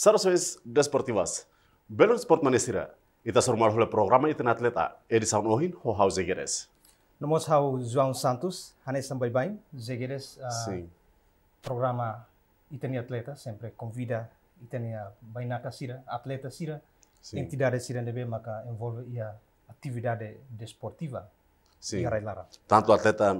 Sarasoes Desportivas. Belo Sport Manesira. Ita normal hula programa itena atleta saun ohin ho hau zegeres. Nomos hau João Santos, hanes sambai bain zegeres uh, programa itena atleta sempre convida itena bainaka sira atleta sira Si. entidade sira debe maka envolve ia atividade desportiva. Si. Ia lara. Tanto atleta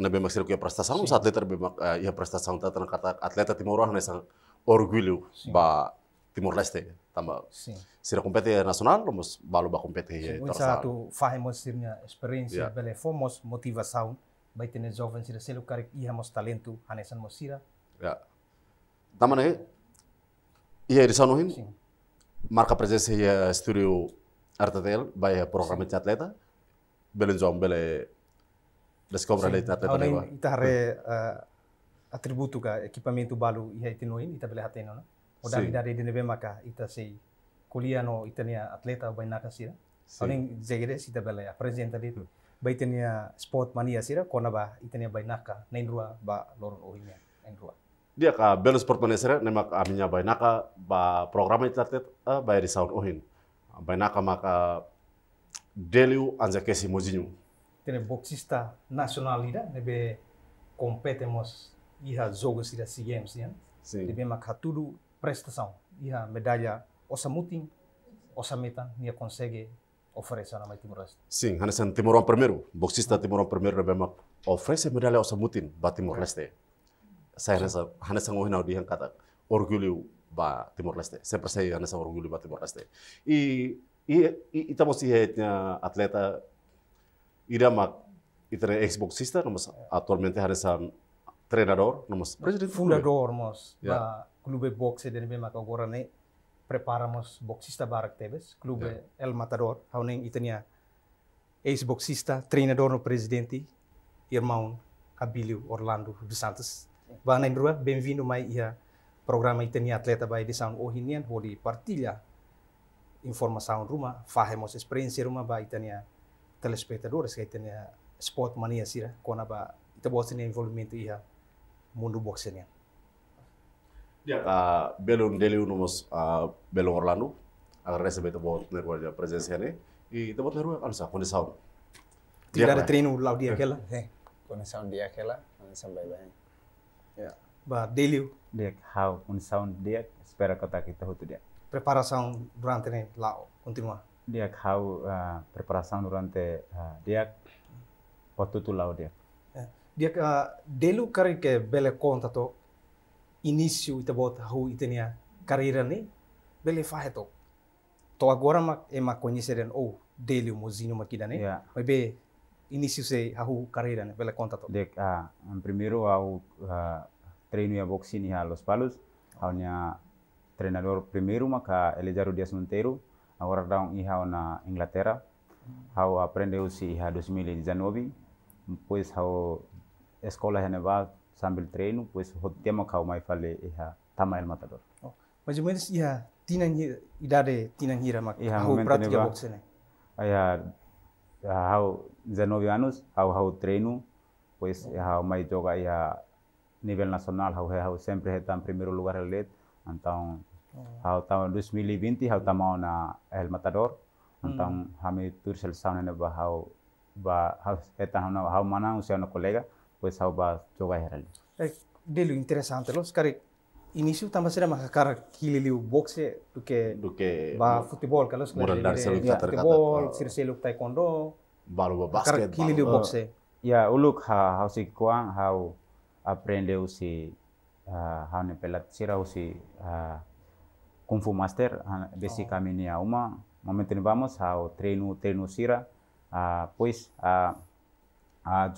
nabe masir kuya prestasaun. os atleta nabe kuya eh, prestasaun. tata kata atleta timorah nessa orgulho ba Timur Leste ya. tamba Sim. sira nasional nacional ya, mos balu ba compete Sim, exato fazemos sirna experiência ya. yeah. bele fomos motivação vai ter jovens sira selo care ia mos talentu hanesan mos sira yeah. tamane ia irisano hin Sim. marca presença ia estúdio RTTL vai programa de atleta bele jom eh, iya bele descobre le atleta ne ba itare uh, atributo ka equipamento balu ia itinoin itabele hateno na udah modalidade di nebe maka ita sei kulia no itania atleta bai naka sira sí. oning zegere sita bela ya presenta dit hmm. bai nia sport mania sira kona ba itania bai kah nain rua ba loron ohimia nain rua dia kah bela sport mania sira nemak aminya bai kah ba programa ita atlet bayar eh, bai di ohin bai kah maka deliu anza kesi mojinyu tene boxista nasional ida nebe kompetemos iha jogo sira si games ya Sim. Debe makatudu prestação e a medalha Osamutin, Osameta, Nia consegue oferecer a Timor-Leste. Sim, Hanesan Timorão primeiro, boxista Timorão primeiro da BMAP, oferece medalha Osamutin para Timor-Leste. Saya rasa Hansen Ohina di yang kata orgulho para Timor-Leste. Sempre hanya Hansen orgulho para Timor-Leste. i, e, e, e, e estamos a atleta ida mak itra ex-boxista, atualmente sang, treinador, nomas, presidente fundador, mos. Yeah clube boxe den be maka ne preparamos boxista barak tebes clube yeah. El Matador hauning itania ace boxista treinador no presidente irmão Abilio Orlando dos Santos na Indrua, bem-vindo mai ia programa itania atleta bai de São Ohinian holi partilha informação ruma fahemos experiência ruma bai itania telespectadores que itania sport mania sira kona ba ita boxenia involvement ia mundo boxenia Ah, belun deliu nomos ah, belun Orlando agar rese beto bot nerwarja presencia ne y te bot nerwa alsa con sound tidak ada trinu lau dia kela eh sound dia kela sampai banyak ya ba deliu dek how un sound dia espera kata kita hutu dia sound durante né lá continua dia how ah, preparasi sound durante uh, dia potutu lau dia eh, dia uh, delu kari ke bela conta to início e bota hu ita carreira ne bele fa to agora ma e ma conhecer o dele o mozinho ma kidane yeah. be início se hu carreira ne bele conta to dek uh, ah, primeiro au uh, ah, treino a boxing ya los palos au nia treinador primeiro ma ka Elizaro Dias Monteiro agora down iha na Inglaterra hau aprendeu se iha 2019 depois hau escola Renevado sambil treino, pues tema kau mai fale iha tama el matador. Oh, mas menos ya tinan hira idade tinan hira mak. Iha hau pratica boxe ne. Iha hau 19 anos, hau hau treino, pues hau oh. mai joga ya nivel nacional, hau hau sempre está en primeiro lugar el led, então hau tahun 2020 hau tamau na el matador, então mm. hami tur sel sauna ne ba hau ba hau eta hau mana usia no colega pues aubas joga eh, de lo interessante los kare início tambah sira maka kar kilili boxe duke duke ba futebol kalau sekarang dari futebol sirseluk taekwondo baru ba basket kar kilili boxe ya uluk ha ha si kuang ha aprende usi ha ne pelat sira usi kung fu master besi kami oh. ni auma momento ni vamos hau treino treino sira pues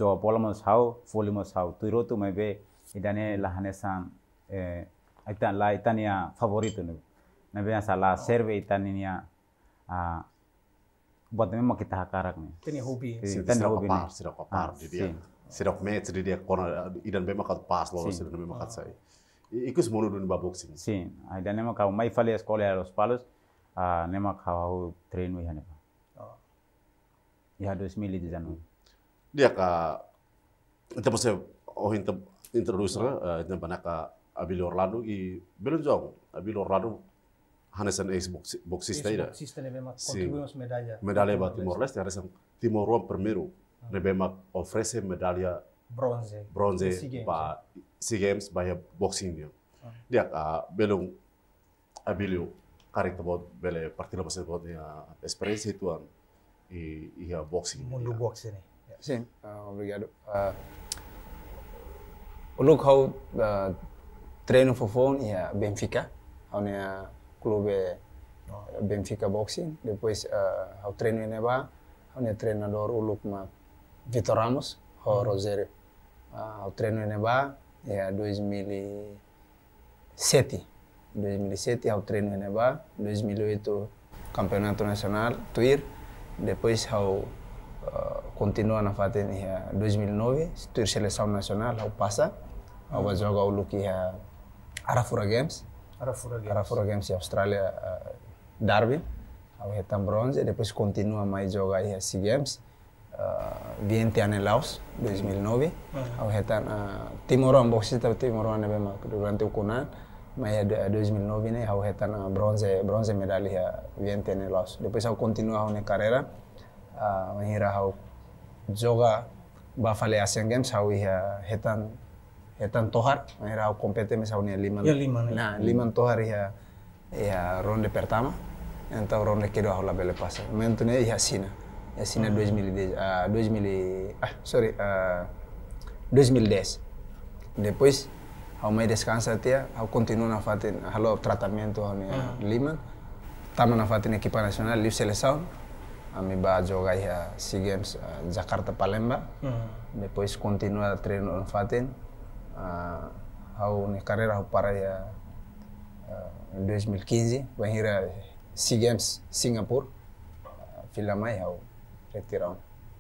jo polmo hau folimos hau tu tu mebe idane lahane sang eh, ita la itania favorito ne nabe asa salah serve itania a buat memang kita hakarak nih. Tani hobi. Tani hobi. Par, sirok par, jadi sirok me, jadi dia kono idan memang kau pas lolos, idan memang say. Iku semua mulu dun boxing. Sim, idan memang kau mai fali sekolah los palos, nema kau train wihane. Ah. Ya dos mili di sana. Diaka então você o oh, então introducer então eh, banaka abili Orlando e belo jogo abili Orlando Hanesan ex boxista ida boxista ne bema contribuímos medalha medalha e ba Timor Leste Hanesan Timor Rom primeiro ne ah. bema oferece medalha bronze bronze ba SEA Games ba eh. ya boxing ah. dia dia belum abili karita bot bele partida ba se bot ya, experiência tuan e e ya boxing mundo boxing Sim. Uh, ah, obrigado. Uh, ah, o local uh, treino fofão é Benfica, onde é clube eh, Benfica Boxing. Depois, uh, ah, o treino em Neba, onde é treinador o Lucma Vitor Ramos, o uhum. Rosério. Uh, o treino em Neba é 2007. 2007 ao treino em Neba, 2008 Campeonato Nacional, Tuir, depois ao ah, continua na fatin em 2009, tur seleção nacional ao passa, ah. ao uhum. jogar o look a Arafura Games. Arafura Games. Arafura Games Austrália uh, ah, Darwin, ao retam bronze, depois continua mais jogar ia SEA Games. Uh, Vientiane Laos 2009 uhum. ao retam uh, Timor Ambosita Timor Anebema né, durante o Conan mas é 2009 é né ao retam bronze bronze medalha Vientiane Laos depois ao continuar a minha carreira वहीं रहा हूँ जोगा बाफाले Asian games हाउ hetan hetan tohar वहीं रहा हूँ kompete misalnya lima ya, lima nah lima tohar ya ya ronde pertama então ronde kedua haula bele pasa mentune ya sina ya sina 2010 uh, 2000 ah sorry uh, ah, 2010 depois ao meio descansa tia ao continuo na fatin halo tratamento ao minha uh hmm. lima tamo na fatin equipa nacional livre seleção ami ba jogai ya SEA Games uh, Jakarta Palembang. Mm. Depois continua treino on Fatin. Uh, hau ni carrera hau para ya uh, 2015, e vai hira a SEA Games Singapore Uh, fila mai hau retirão.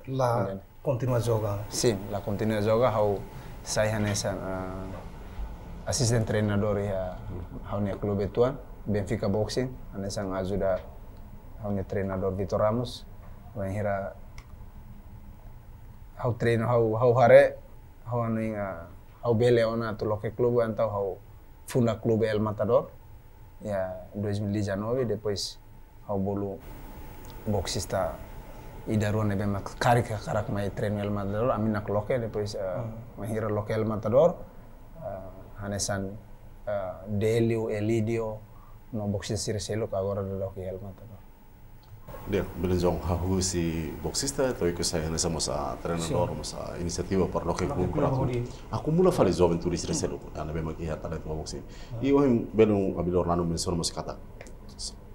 Lá Entende? continua joga si la continua joga hau sai hanesa uh, asisten treinador ya hau ni clube tuan Benfica Boxing, anesan ajuda hawni treinador Vitor Ramos wan hira hau train hau haw hare haw anu inga haw bele ona to loke club antau haw funda club El Matador ya 2019 depois haw bolu boxista idaruan nebe mak karik karak mai train El Matador amina loke depois uh, mm. hira loke El Matador uh, hanesan uh, Delio Elidio no boxista sirselo agora do loke El Matador dia belezong hahu si boxista atau ikut saya nesa mosa trenador mosa inisiatif apa, loh, kayak gue para aku mula fale joven turis reselo karena memang iya hata itu boxing i ah. iya, wahim belum abil orlando mensor mos kata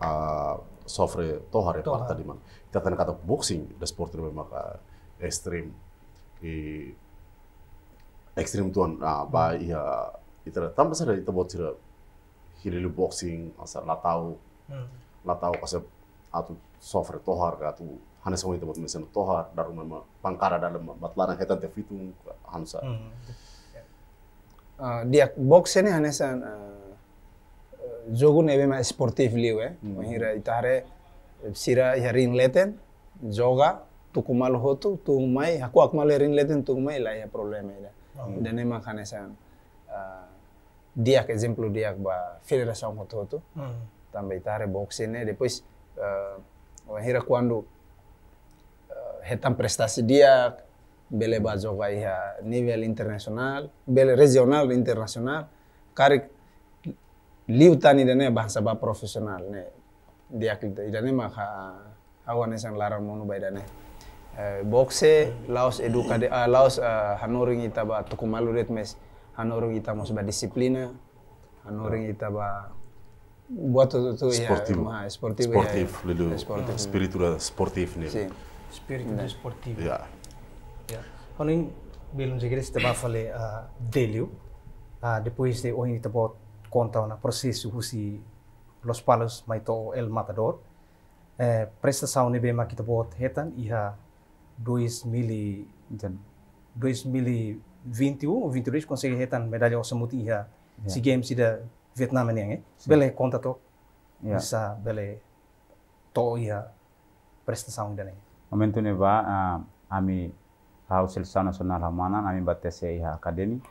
ah, sofre tohare parta di mana kita tan kata boxing the sport itu memang ah, ekstrim i ekstrim tuan ba hmm. iya lah tambah sada itu buat sih hilir boxing asal latau hmm. latau kasep atu sofre tohar ga tu hana sama tebot mesen tohar daru ma pangkara dalam batlaran hetan te fitung hansa hmm, ya. ah, dia boxe ne hana san ah, jogu nebe ma sportif liwe eh. hmm. mahira itare sira yarin leten joga tuku malu hotu mai aku malu yarin leten mai lah ya problem ida hmm. dan emang hanesan san ah, dia exemplo dia ba federação hotu hotu tambah itare boxe ne depois uh, akhirnya kuandu uh, hetan prestasi dia bele bazo iha nivel internasional bele regional internasional karik liutan idane bahasa ba profesional ne dia idane ma maka awan sang larang monu ba ne uh, eh, boxe laos eduka de, uh, laos uh, hanoring ita ba tukumalu ritmes hanoring ita mos ba disiplina hanoring ita ba Boto tu sportivo. esportivo, esportivo, Sportivo, ya, esportivo, sportivo. spiritura esportivo, ni. Né? Sim. Espírito yeah. esportivo. Yeah. Yeah. Onin eu segera setelah fale uh, deliu, uh, depois de oin eu buat conta na processo husi Los Palos maito El Matador. Eh, prestação ne bema kita buat hetan iha 2000 dan 2021 ou 22 consegue hetan medalha osamuti iha yeah. si games ida Vietnam ini, ya, bele konta to, yeah. bisa bele to ya prestasi dan ini. Amin tuh ah, nih ba, uh, ami hau silsa nasional hamanan, ami batasi iha akademi,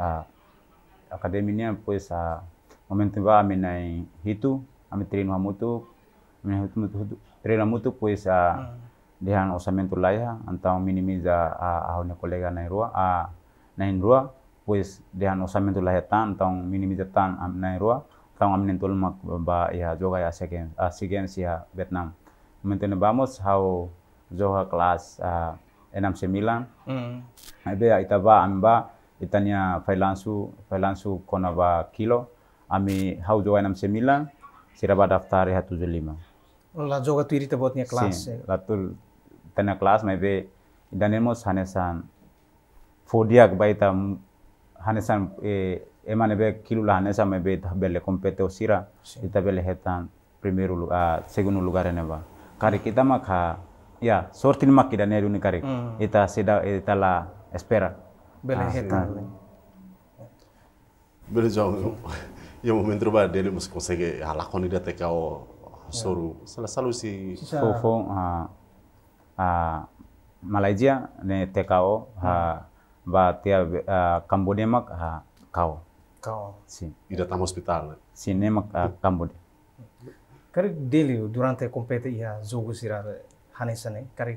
uh, ah, akademinya pues uh, ah, amin tuh ba ami nai hitu, ami trin hamutu, ami hitu mutu, trin hamutu pues uh, hmm. dehan osamento laya, antau minimiza a uh, kolega nai nairua, a uh, nairua, pues dehan osamentu lahetan tong am amna irua tong amnen tulmak ba ya joga ya a asigen sia Vietnam menten vamos how joga class enam semilan sembilan mm. ebe am ba itania failansu failansu kona ba kilo ami how joga enam sembilan ba daftar ya tujuh lima la joga tu tuiri tebotnya kelas latul tena kelas mebe danemos emos hanesan fodiak baita hanesan eh, emane be kilula hanesan me be tabele kompete osira itabele hetan primeiro segunu segundo lugar eneba kare kita maka ya sortin makida kita neru ni kari ita mm. seda ita la espera bele ah, hetan bele jauh ya mentro ba dele konsege ala koni da tekao soru ya. sala salu si fofo a a Malaysia ne tekao ha mm batia tia uh, eh, Cambodia mak uh, eh, kau. Kau. si Ida tam hospital. Eh? sih, ne mak uh, Cambodia. Kari dele durante compete ia jogo sira hanesane kari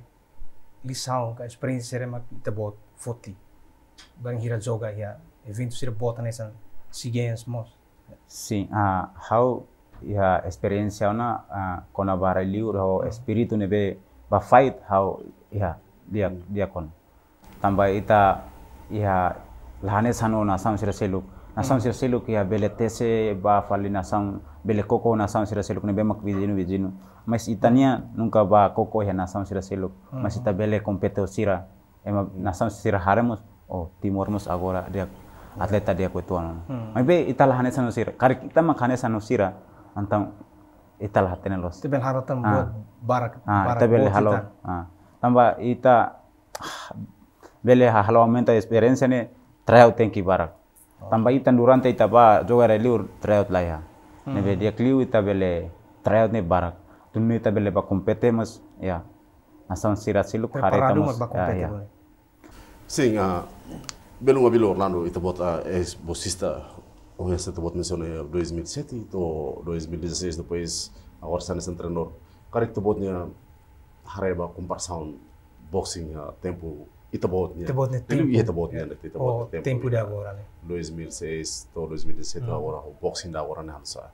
lisau ka experience sira mak ita bot foti. Bang hira joga ia evento sira bot hanesan sigens mos. si ah uh, how ia experience ona uh, kona vara liur ho espírito nebe ba fight how ia dia dia kon tambah ita ya lahane sano na sam sira seluk na sam hmm. sira seluk ya bele tese ba fali na sam bele koko na sam sira seluk ne bemak vijinu vijinu mas itania nunca ba koko ya na sam sira seluk hmm. mas ita bele kompeto sira ema na sam sira haremos oh timormos agora dia atleta dia kue tuan hmm. mai be ita lahane sano sira kari kita kane sano sira antam ita lahatene los tibel haratan ah. buat barak ah, barak ita bele halo ah. tamba ita bele halau menta experience ne tryout ten tambah barak tamba itan durante itaba juga liur tryout lah ya. be hmm. dia kliu ita bele tryout ne barak tunnu ita bele pak kompeten mas ya asan sirat siluk hari itu ya, Sehingga belum belunga Orlando itu bot ah, es bosista o esta te bot menciona 2017 to 2016 depois Karena itu buatnya hari botnya hareba sound boxing ah, tempo Itabotnia. Itabotnia. Tempo. Ele ia Itabotnia. Yeah. Oh, Itabotnia. Tempo, tempo nih. agora. Né? 2006, to 2007 mm. agora. O boxing da agora, né? Hansa.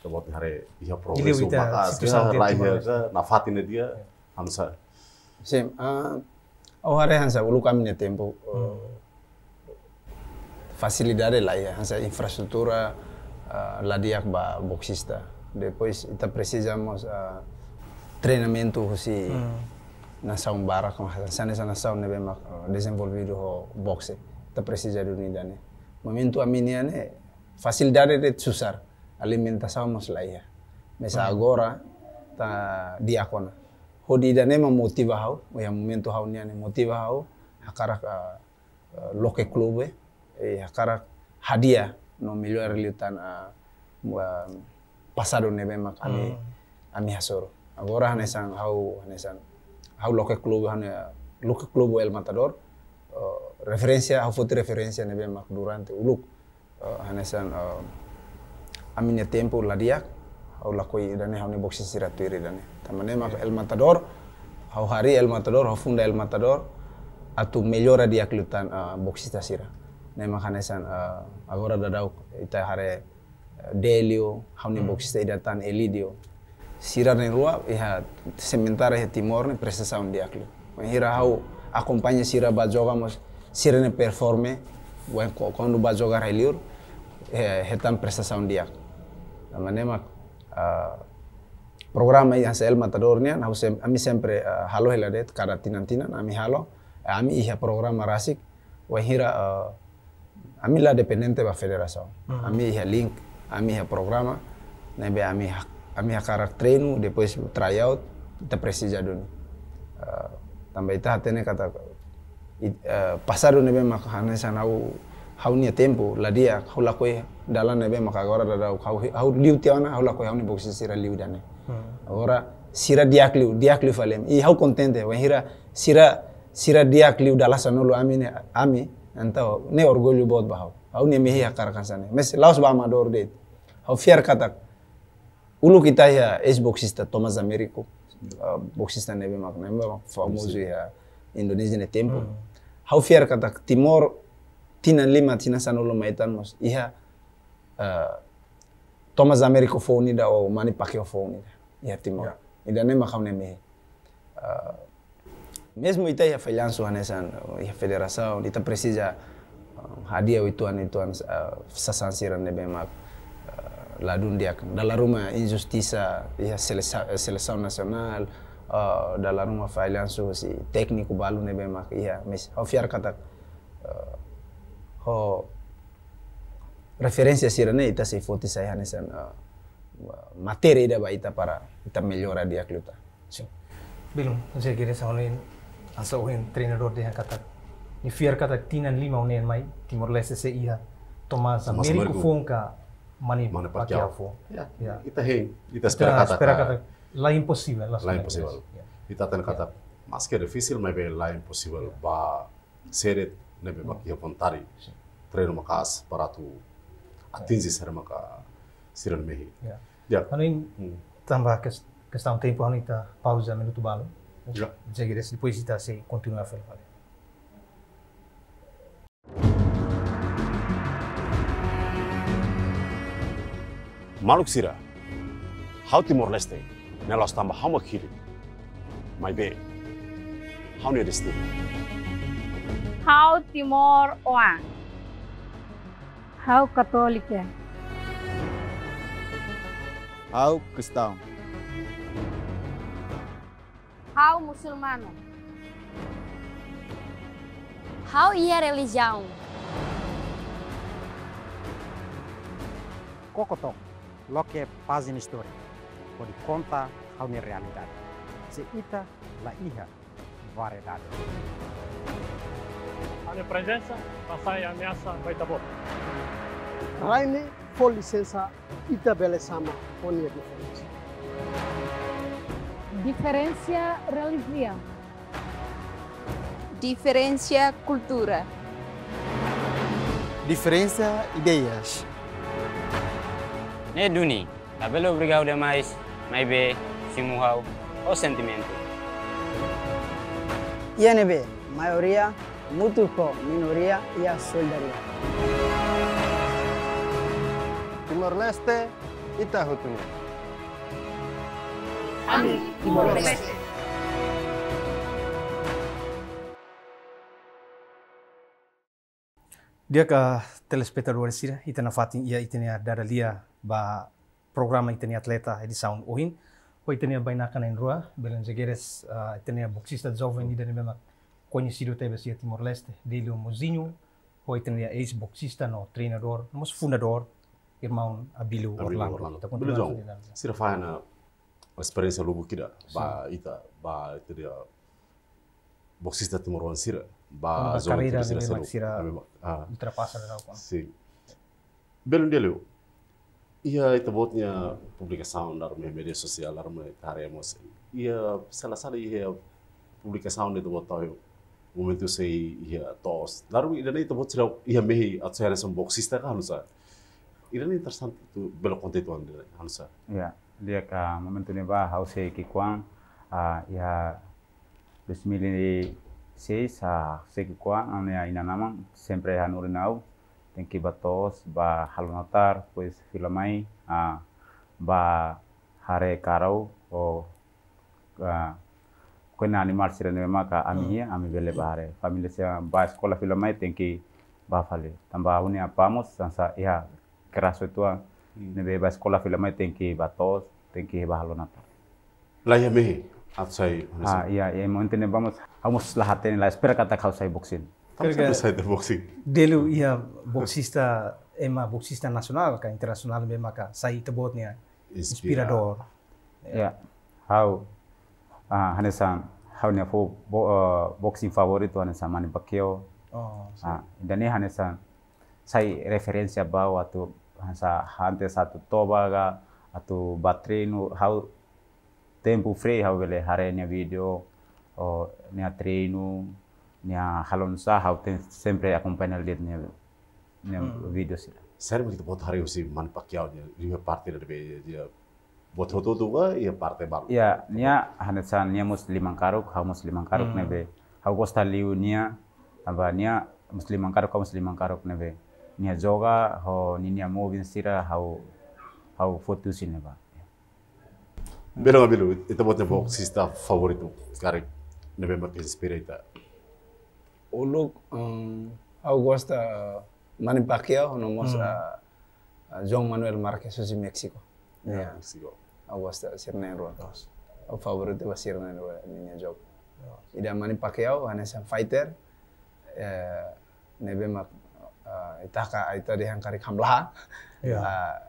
Itabotnia, hare, ah, ia progresso. Ele ia progresso. Ele ia Na fatina dia, yeah. Hansa. Sim. Uh, o hare, Hansa, o nih minha tempo. Mm. Uh, facilidade lá, ya. Hansa, infraestrutura, uh, ah, ladiak, ba, boxista. Depois, ita precisamos uh, ah, treinamento, si... Mm nação barra com a sana sana nação nebe mak eh, desenvolvido ho boxe ta precisa do nidane momento a miniane facilidade de susar alimentação moslaia mas hmm. agora ta diakona ho didane ma motiva hau ya momento hau niane motiva hau hakara eh, eh, loke clube e hakara hadia no melhor lutan a pasado passado nebe mak ami hmm. ami hasoro agora hanesan hau hanesan hau loke klubu hane loke klubu el matador uh, eh, referencia hau foti referencia nebe mak durante uluk uh, hane san uh, eh, aminya tempo ladiak lako i dane hau ne boxi siratiri dane tamane mak el matador hau hari el matador hau funda el matador atu melhora dia lutan uh, boxista sira ne mak hane san uh, agora dadau ita hare uh, delio hau ne hmm. boxista idatan elidio sirarni rua a cementar he timor ni presencia diaklu pues hira hau acompanha sira bajogamos sira ne performe wen pues, quando bajogar heliur eh, he tan un diak da manema programa iha sel matador ni hau sem ami sempre halo heladet kada na ami halo ami iha programa rasik pues wen hira eh, ami la dependente ba federação ami iha link ami iha programa nebe ami kami hakarak treinu depois tryout kita presija dulu uh, eh, tambah itu hatenya kata it, uh, eh, pasar nebe maka hane sana au hau nia tempo ladia hau lakoi dala nebe maka agora dada hau hau liu tiana hau lakoi hau ni boksi sira liu dana, hmm. agora sira diak liu diak liu falem i hau kontente wahira sira sira diak liu dalasa nulu amine ami entah, ne orgolio bot bahau hau nih mehi hakarakan sana mes laos ba amador date, hau fiar katak ulu kita ya ex boxista Thomas Americo, uh, boxista neve magnema famoso ya Indonesia tempo. Mm. Hau fiar kata Timor tina lima tina sana ulo maitan mos iha uh, Thomas Americo foni da o mani pakai foni iha Timor. Yeah. Ida nema kam neme. Uh, mesmo ita iha falhanço hanesan iha federação ita presija uh, hadiah ituan ituan uh, sasansiran nebe magnema la dunia, la Roma injustice ya selezione nasional uh, eh, dalla Roma falhansu hosi tekniku balu nebe mak ya mis ho fiar katak uh, eh, ho referensia sirene ita si foti saya hanesan uh, eh, materi da ba ita para ita meliora dia kluta. Sure. Belum, saya kira soalnya asa trainer trenador dia katak ni fiar katak tinan lima unen mai Timor Leste se iha Tomasa Ameriku Fonka Mani, Mani Pacquiao. Pacquiao. Yeah. Yeah. Ita hei, ita spera kata. Spera kata. La impossible. La, la impossible. Yeah. Ita ten kata. Yeah. maske ke difícil mebe la impossible yeah. ba seret nebe yeah. Hmm. Pacquiao pontari. tari. Yeah. Treno makas para tu atingi ser maka siren mehi. Yeah. Yeah. Hanin hmm. tambah kes kes um tempo hanin ta pausa minuto balo. Yeah. Jadi depois ita se continua a you Maluk sira, how Timor Leste, nelos tambah how makiri. My bay, how near this How Timor Oang, how Católica, how Cristão, how Muçulmano, how e a religião. Cocotó. lo que fazem história, pode contar a minha realidade. Se ita la hija variedade. A minha presença passai a ameaça vai estar tá bom. Raine, com licença, ita belezama, com a diferença. Diferença religião. Diferença cultura. Diferença ideias. ne duni a belo obrigado demais, may be simuhau o sentimiento. INB, maioria, muito minoria e a solidaria. Timor-Leste itahutuni Tahutuni. Ami Timor-Leste. Dia ka telespectadores sira itena fatin ia itena daralia ba programa itenia atleta edi sound ohin o itenia bainakan en rua belen zegeres uh, ah, itenia boxista jovem ida nema conhecido tebe sia Timor Leste Delio Mozinho o itenia ex boxista no treinador mos fundador irmão Abílio Orlando. Orlando. Tá Beleza, se refere na experiência logo que dá, ba ita, ba itenia boxista timorense, ba zona que sira ah. ultrapassa da Sim. Belo dia, Iya, itu botnya sound dari ya, media sosial, ya, Iya, Iya, Iya iya iya sabe, itu buat de botar momento iya iya tos. Lalu ini iya, nih itu iya cerau iya mehi atau saya resem box sister kan hanusa. Iya, ini nih tersan itu belok konten tuan dia hanusa. Iya, dia ka momentu nih bah harus saya ah, iya anu ya 2006 saya kikuang ane ina nama sempre hanurinau que batos ba halonatar pues filamai ah, a ba hare karau o koi ah, na animal sira ne ma a ami a ami bele bare family se ba escola filamai tem que ba fale tamba uni pamos, sansa ya kraso tua ne mm. be ba escola filamai tem que batos tem que ba halonatar la ya me atsai ah ya ya mo vamos vamos la haten la espera kata kau sai boxing Porque saya do boxing? Delu ia boxista, é boxista nasional kan internasional mesmo, que sai te bot Inspirador. Yeah. How? Ah, hanesan, how ne fo boxing favorit favorito hanesan Manny Pacquiao. Oh. Ah, dan ini hanesan saya referensi bahwa atau hansa hante satu toba ga atau batrinu how tempo free how bele hari video oh, ne treino Nia halon sa hauten sempre acompanhar mm. de e nya nya video sila sério begitu बहुत hari usi man pakyao nya ribe parte de dia buat hoto tu wa ya parte baru ya nya hanesan nya muslim angkaruk ha muslim nia mm. nebe ha gosta liu nya aba musliman karuk, angkaruk musliman karuk angkaruk be. Nia joga ho nia movin sira ha ha foto sineba Belo belo, e itu buatnya box sista favoritmu sekarang November inspirita uluk um, Augusta uh, Manny Pacquiao no hmm. uh, uh, John Manuel Marquez de Mexico. Yeah, México. How goes the Sirne Rotos. O favorito va Sirne niña job. Yeah. Ida Manny Pacquiao han es fighter. Eh, uh, nebe mak uh, itaka ita dihangkari kamla. Yeah. Ya.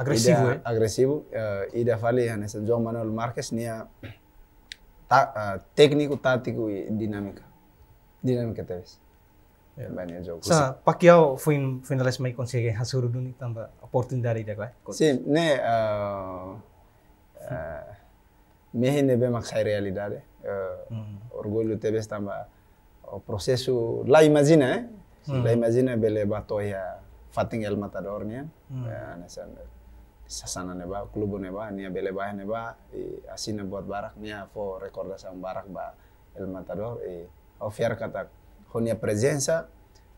Uh, agresivo. Ida, eh? Agresivo. Uh, eh, ida fali han es John Manuel Marquez nia ta, uh, técnico tático y dinámica. Dinâmica TV. É. Sa Pacquiao foi um finalista mais consegue a sua tamba oportunidade de agora. Sim, né uh, eh, uh, eh, mehe nebe maksai realidade. Uh, eh, mm. Mm-hmm. Orgulho tamba o processo lá imagina, eh? Lá mm-hmm. imagina bele batoia fating el matador nia. Mm. Mm-hmm. Ya, nessa sasana neba klubu neba nia bele bah neba asin asina buat barak nia fo rekorda sa barak ba el matador eh? kata, honia presensa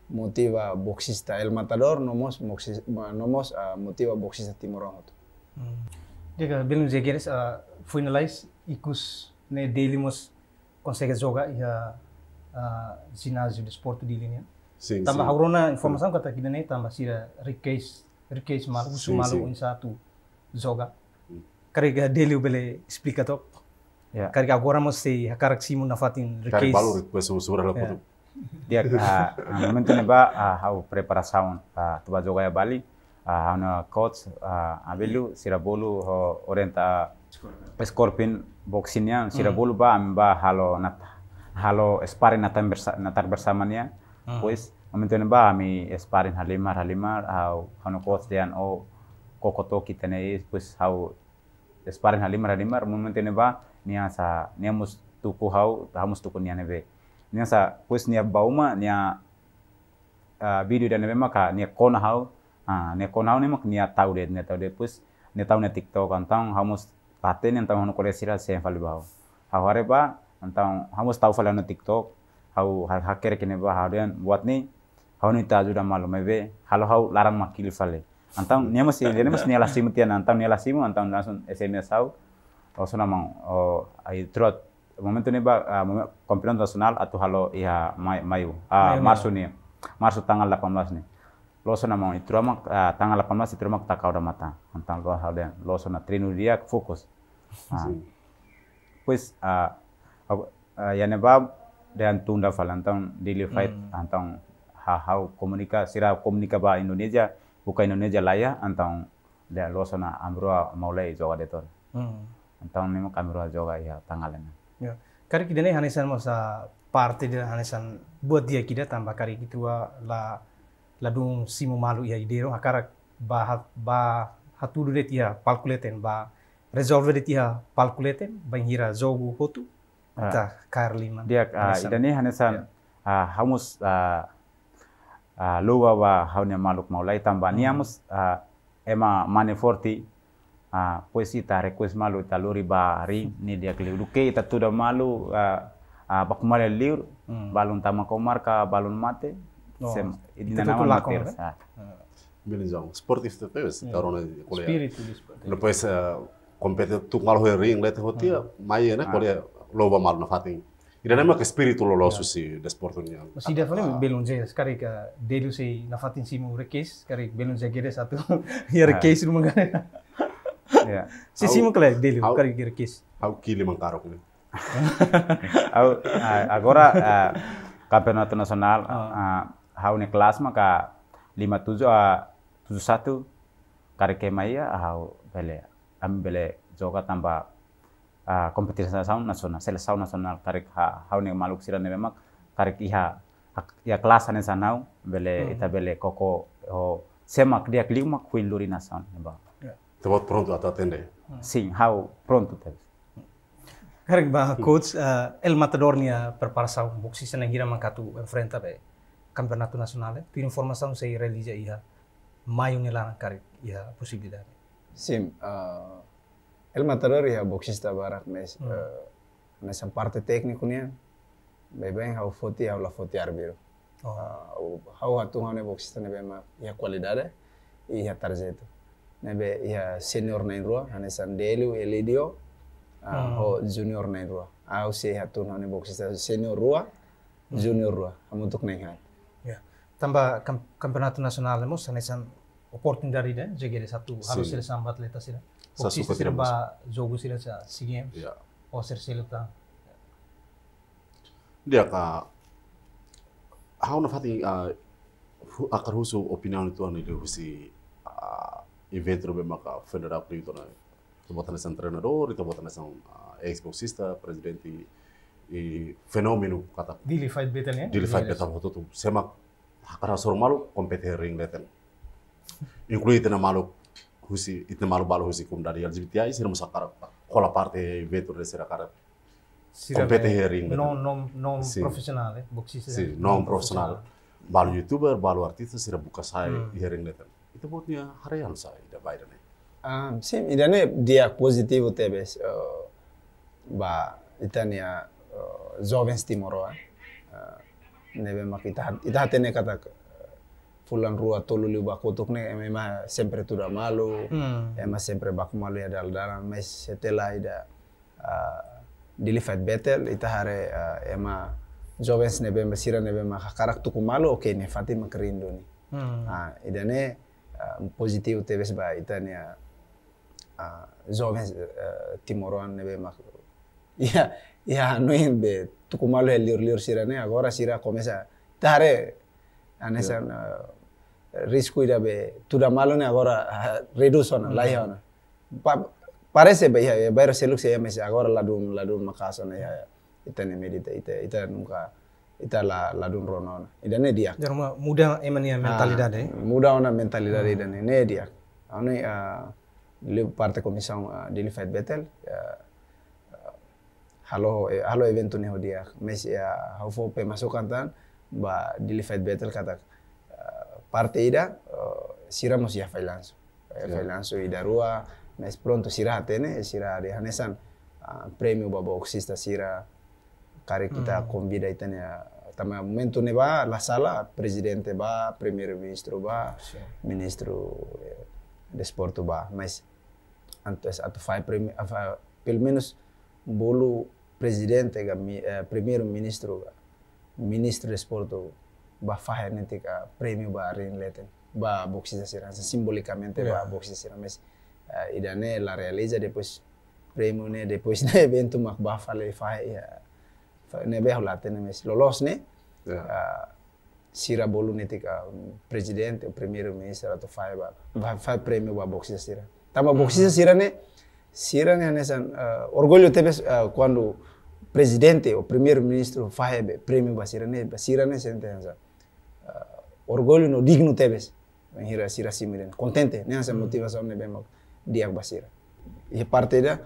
motiva boxista el matador nomos boxista, nomos uh, motiva boxista timorongo tu hmm. diga belum jadi, uh, finalize ikus e ne daily mos consegue jogar ya uh, ginásio de esporte de linha sim, tambah agrona informação kata kita ne tambah sira request request malu sumalu insatu joga Karena daily bele explica Yeah. Kari ka gora musti hakarak simu nafatin rekis. Kari balu request usura la putu. Dia ka ah, ah, momento ne ba ah, hau preparação pa tuba joga Bali. Ah na coach abelu sirabolu ho orienta Scorpion boxing ya sirabolu hmm. ba amba halo nat halo sparring natar bersama natar bersamanya. Pues hmm. momento ne ba ami sparring halimar halimar hau hanu coach dan o kokoto kita ne pues hau sparren halimar halimar mumente ne ba nia sa nia mus tuku hau ta mus tuku nia ne be nia sa pues nia bauma nia video dan ne maka nia kona hau ah nia kona hau ne mak nia tau de nia tau de pues nia tau ne tiktok antang mus pate nia antang hono kore sira se fali bau hau hare ba antang mus tau fali tiktok hau hakere kene ba hau den buat ni hau ni ta juda malu be halo hau larang makil fali antang nem mas ele mas nem elasimo antam antão nem elasimo antam langsung SMA eh, sau langsung oh, namang oh aí trot momento nih ba ah, kompilan nasional atau halo iya, mai maiu ah marsu nih marsu tanggal 18 nih langsung namang itu ramak ah, tanggal 18 itu ramang takau udah mata antang lo hal dan langsung na trinu dia fokus ah pues ah, ah ya neba dan tunda falantang daily fight hmm. antang hahau komunika sira komunika ba Indonesia buka Indonesia laya antang da losona amrua maulai joga detor hmm. antang memang amrua joga ya tangalena ya kari kidane hanesan masa partai de hanesan buat dia kida tambah kari kitua la ladung simu malu ya idero akara ba ba hatulu de tia palkuleten ba resolve de tia palkuleten banghira jogu hotu ah. ta karlima dia uh, hanesan yeah. Ya. uh, hamus uh, Ah, lowa wa hawne maluk maulai tamba hmm. niamus ah, ema mane forti ah, poesi ta request malu ta lori bari hmm. ni dia keliru ke ta tuda malu bakumale liur hmm. balun tama komar ka balun mate oh, sem idina nama mater Beleza, sportif teu, se tarona colher. Espírito do esporte. Depois, compete tu mal ruim, lete rotia, mas é, né, colher loba malu na fatinha. Il andiamo anche spirituolo sì, del sport ogni Ma si deve fare ah. sekarang ke delu si nafatin si mu rekes, sekarang belon je gede satu, ya rekes rumah kan. Ya. Si si mu kele delu, sekarang rekes. Aku kili mangkarok nih. Aku, agora campeonato nasional, aku ne kelas maka lima tujuh a tujuh satu, karena kemaya aku bele, ambil bele joga tambah Kompetisi sound nasional seleção nasional tarik ha ne maluk sirane memak tarik iha ya kelas ane sanau bele hmm. ita bele koko ho semak dia mak kuil luri nasan ba ya. tebot pronto ata tende hmm. sing hau pronto tebe Karek ba coach eh, el matador nia perparsa boxi sana gira makatu enfrenta be campeonato nasional, tu informação sei relija iha maio nia karek iha possibilidade sim uh, El matador ya boxista barak mes mm. uh, eh, mes parte be beben hau foti hau la foti arbiro. Oh. Uh, hau hatu hau ne boxista ne ma ya kualidade i ya tarzeto. Ne be ya senior na rua, hane delu elidio uh, ah, mm. Ah. ho junior na rua, Au se hatu hau ne boxista senior rua mm. junior rua hamu ya. tuk ne ngai. Ya. Tambah kamp kampeonato nasional nemu sanesan oportun dari eh? dan jadi satu harus ada sambat letas sih. Dia ka, how na fati akar husu opinion itu anu itu husi event robe maka federal pri itu na tabotana san trenador, tabotana san exposista, presidenti e fenomeno kata. Dili fight battle ya? Dili fight betel hoto tu semak hakara sor malu kompetering leten. Include na malu husi itu malu balu husi kum dari LGBTI sira musakara kola parte betul dari sira kara kompete hearing non non non profesional eh boksi sih si, non profesional balu youtuber balu artis sih buka saya hmm. hering itu buatnya harian sai da nih um sim nih dia positif tuh eh, uh, ba itu uh, jovens zovens eh uh, nebe makita ita hatene katak bulan rua tolu li bakutuk ne ma sempre tuda malu hmm. emang sempre baku malu ya dal dalan mes setelah ida uh, ah, dilihat betel ita hare uh, ah, emang jovens nebe ne nebe ma kakarak tuku malu oke okay, ne fati kerindu ni hmm. uh, ida ne uh, positif tebes ba ita ne uh, jovens uh, timoruan nebe ma ya ya anuin be tuku malu ya liur liur sirane agora sira komesa tare anesan ya. uh, risku ida be tuda malu ne agora reduce ona lai ona pa parece be ya bayar seluk se mesi agora ladun ladun ne ya ita ne medita ita ita nungka ita la ladun ronon ida ne dia jarma muda emania mentalidade eh? ah, muda ona mentalidade ida ne ne dia ona e, le parte komisau dele fat betel halo e, halo eventu ne hodia mesi ya hofo pe masukan tan ba dele betel katak parteira uh, siramos ya fai lanso yeah. fai lanso ida rua mas pronto sirate ne sira de hanesan uh, ah, premio baba oxista sira kare kita mm. convida itane tama momento ne ba la sala presidente ba primeiro ministro ba ministro eh, de esporto ba mas antes ato fai premi, afa, pelo menos bolo presidente ga eh, primeiro ministro ga, ministro de esporto ba faxe nente ka premio ba rinleten ba boxisasiransa simbolicamente yeah. ba boxisira mes uh, ida ne la realiza depois premio ne depois ne bentu mak ba fale faxe ya. fa, ne be hulatene mes lolos ne yeah. Ya. uh, sira bolu nente ka presidente primeiro ministro atau faxe ba ba faxe premio ba boxisasira tamba mm-hmm. boxisasira ne sira ne anesan uh, eh, orgulho tebes uh, eh, quando presidente o primeiro ministro faxe premier ba sira ne ba sira sentenza orgoglio no digno tebes en hira sira simiren contente ne asa motiva sa omne bemok diak basira e parte da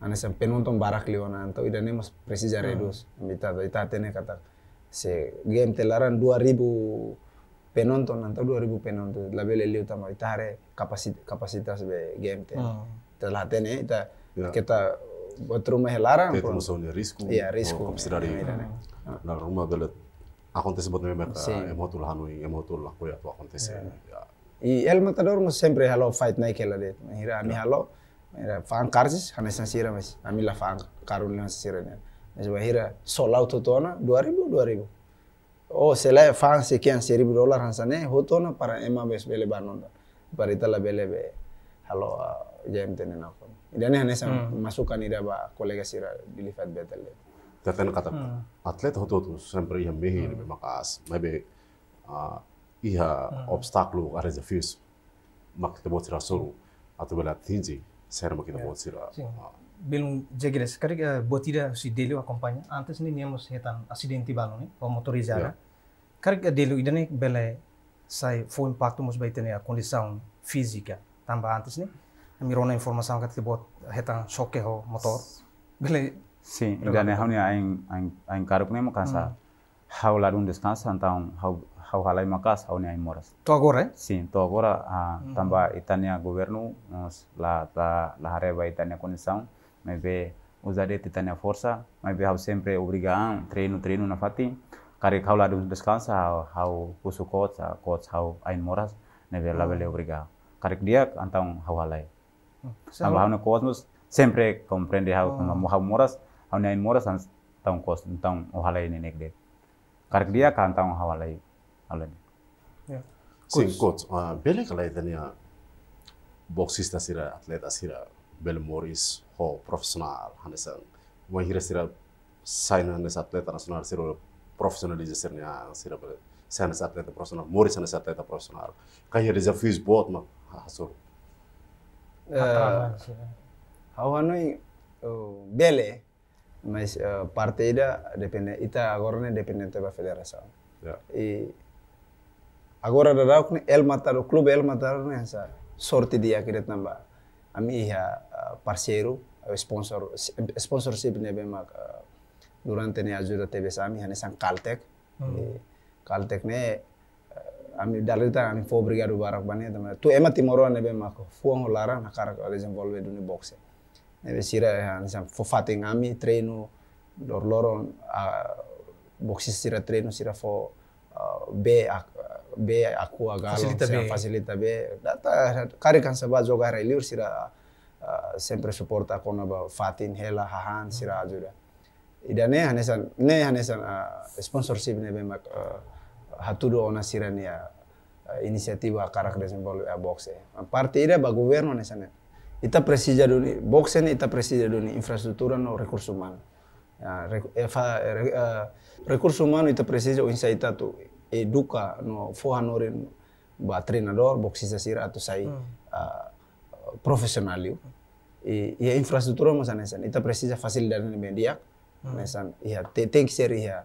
ana penonton barak leona anto ida ne mas precisa redus mita ita tene kata se game telaran 2000 penonton anto 2000 penonton la bele liu tama itare kapasitas kapasitas be game ah. te telah tene ita kita buat rumah larang. Itu musuhnya risku. Iya risku. Kamu sedari. Nah rumah belet acontece botenebeka sí. emotul hanui emotul lakuya tu acontece yeah. Ya. I el matador mo sempre halo fight naik kela det hira ami ya. halo hira fan karsis hanesan sira mas ami la fan karun na sira ne mas ba hira solau to ribu 2000 2000 oh sela fan sekian seribu dolar hansane hotona para ema bes bele banonda parita la bele be halo uh, jam tenen akon idane hanesan hmm. masukan ida ba kolega sira bilifat betele Datan katab. Hmm. Atleta hoto sempre ia mehi ni hmm. makas. Mabe ah, ia hmm. obstáculo ara desafios. Mak kita buat sira soro atau bela tinji ser mak kita ya. buat sira. Ah. Belum jegres kari eh, buat ida si delu akompanya. Antes ni niamos hetan asidenti balu ni o motorizada. Ya. Kari eh, delu idane ni bela sai foi impacto mos baitene a condição física tambah antes ni. Mirona informação kat kita buat hetan choque ho motor. Bela Sim, e da hau ne ain ain ain casa. ne mm. makasa. Hau larun descansa então hau hau halai makas hau ne ain moras. Tu agora? Sim, tu agora a tamba itania governo nos la la la hareba itania condição, me ve usare itania força, me ve hau sempre obrigar treino treino na fati. Kare hau larun descansa hau hau pusu coach, coach hau ain moras, me ve la ah. vele obrigar. Kare dia então hau halai. Tamba hau ne cosmos sempre compreende hau ah. como hau moras aw nain mora san tong kos tang ohalai ne nek det dia kan tang hawalai alen ya sim kot ah, bele kalai tania ah, boxista sira atlet sira bel moris ho profesional hanesan wa hira sira sain hanes atlet nasional sira profesionalisirnya ah, sira bele sanes atlet profesional moris sanes atleta profesional kaya desafios bot ma hasur Uh, eh, Hawanoi uh, oh, bele mas uh, eh, partida depende ita agora depende dependente da federação yeah. e agora dará o el matar klub el matar nih essa sorte dia que det namba ami ha uh, parceiro sponsor sponsorship ne bem mak uh, eh, durante ne ajuda tebe sami hane sang Caltech mm. e, Caltech ne eh, ami dalita ami fo brigado barak bane tu ema timoro ne bem mak fu ngolaran nakara ko desenvolve duni boxe ebe sira sam fo fate ngami treno lor loro boxi sira treno sira fo be be aku agalo facilita be fasilita be data kari kan saba joga liur sira sempre suporta kona ba eh, fatin hela hahan sira ajuda ida ne hanesan ne hanesan eh, sponsorship ne be mak hatudo ona sira ne karak karakter a boxe ida ba governo ne sanen Ita presija duni, boxen ita presija duni infrastruktur no recurso humano. Ya, eh, eh, re, re, uh, recurso humano ita presija o insa ita tu eduka no fohan no ba trenador boxisa sira atau sai hmm. uh, profesional E, infrastruktur infraestrutura masa nesan, ita presija fasilidade ni media, hmm. nesan ia te, tank seri ia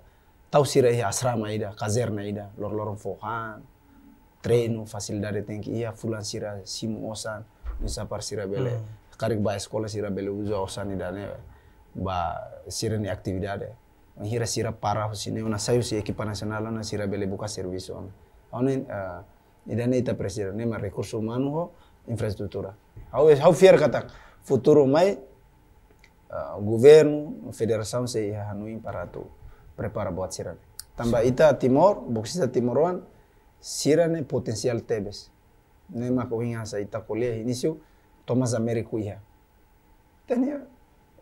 tau sira ia asrama ida, kazerna ida, lor lorong fohan, treino, fasilidade tank ia, fulan sira simu osan, par sirabele mm. karik ba sekolah sirabele uzo osani dane ba sirani actividade hira sira para sine una sayu si ekipa nasional na sirabele buka servisu ona ona uh, eh, idane ita presiden ne ma recurso humano ho infrastruktura au es how fier katak futuro mai uh, governo federação se hanuin para tu prepara buat sirane tamba ita timor boksisa timoruan sirane potensial tebes nema kuhinga sa itakolia inisio tomas ameriku iha tenia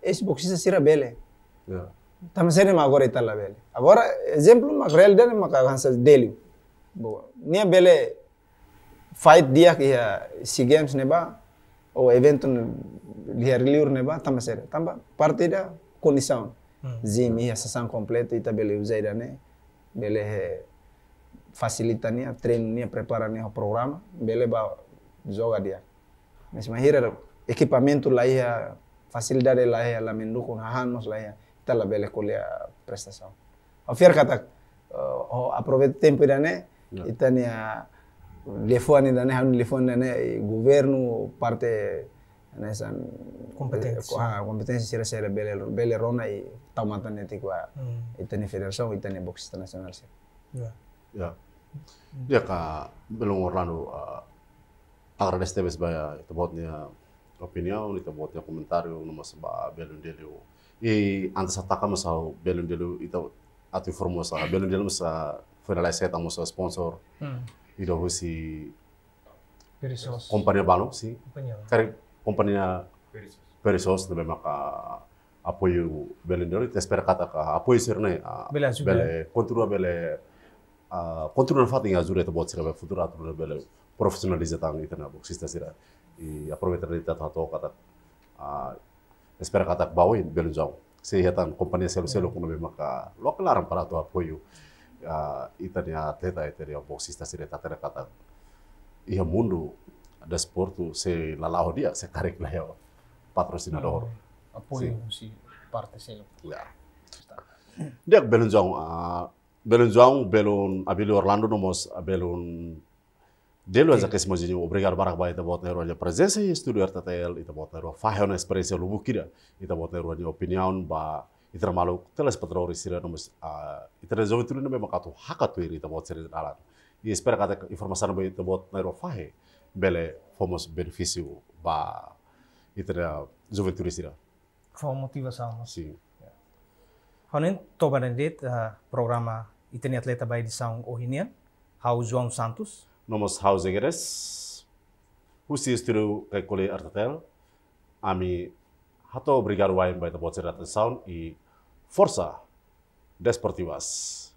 esse boxista sira bele yeah. tamasene ma agora itala bele agora exemplo ma real dene ma kagansa deliu boa nia bele fight dia que si games neba ou evento lia reliur neba tamasere tamba partida condição zim hmm. ia sessão completa ita bele usaida né bele facilitania, trainingnya, preparania program, programa, beleba zoga dia. Mas mahira equipamento lá ia, lah ya, ia, lá menduco, rahanos lá ia, tá lá bele colhe a prestação. O fier kata, o aproveita tempo dane, itania eh, lefone dane, hanu lefone dane, eh, governo parte nessa kompetensi ah, eh, competência sira sira bele bele rona e taumatan etikwa, hmm. itania federação, itania boxe internacional sira. Yeah. yeah. Ya ka belum orang tuh agar deste bes baya itu buatnya opini aku, itu buatnya komentar aku nama sebab belum dia lu. I antas ataka masau belum dia lu itu atau informasi belum dia lu masa finalize tamu masa sponsor. Hmm. itu harus si Perisos. Kompanya Balu si. karena kompanya Perisos. Perisos lebih maka apoyo belum dia lu. Tapi kata ka apoyo sih nih. Belum juga. Kontrol belum Ah, continuano a azura eta bozira be futura atura bele professionalizetan itena boxista sira e aproveitamento ta to kata a espera kata bawo in belo jao se hetan kompanhia selo selo kuno be maka lokalaran para to apoio a itania teta itania boxista sira ta tera kata ia mundo da esporto se lalaho dia se karek lah ya patrocinador apoio ah, si parte selo dia belo belon João, belon abili Orlando nomos, abelon Delo essa questão de obrigar barak bai ta bot nerwa presensi studio estudo RTTL ita bot nero fahe na experiência lubu kira ita bot nero ni opinion ba ita malu telas patrori sira nomos ita resolve tudo no mesmo cato hakato ita bot sira alat i espera kata informação bai ita bot nero fahe bele fomos benefício ba ita juventude sira com motivação sim Honin toba nendit eh, programa itu η ατλέτα di the sound Ohinian. How João Santos. Nomos how Zegres. Who sees through Kekule Artatel. Ami Hato Brigar Wine by the Botsera Sound i forsa Desportivas.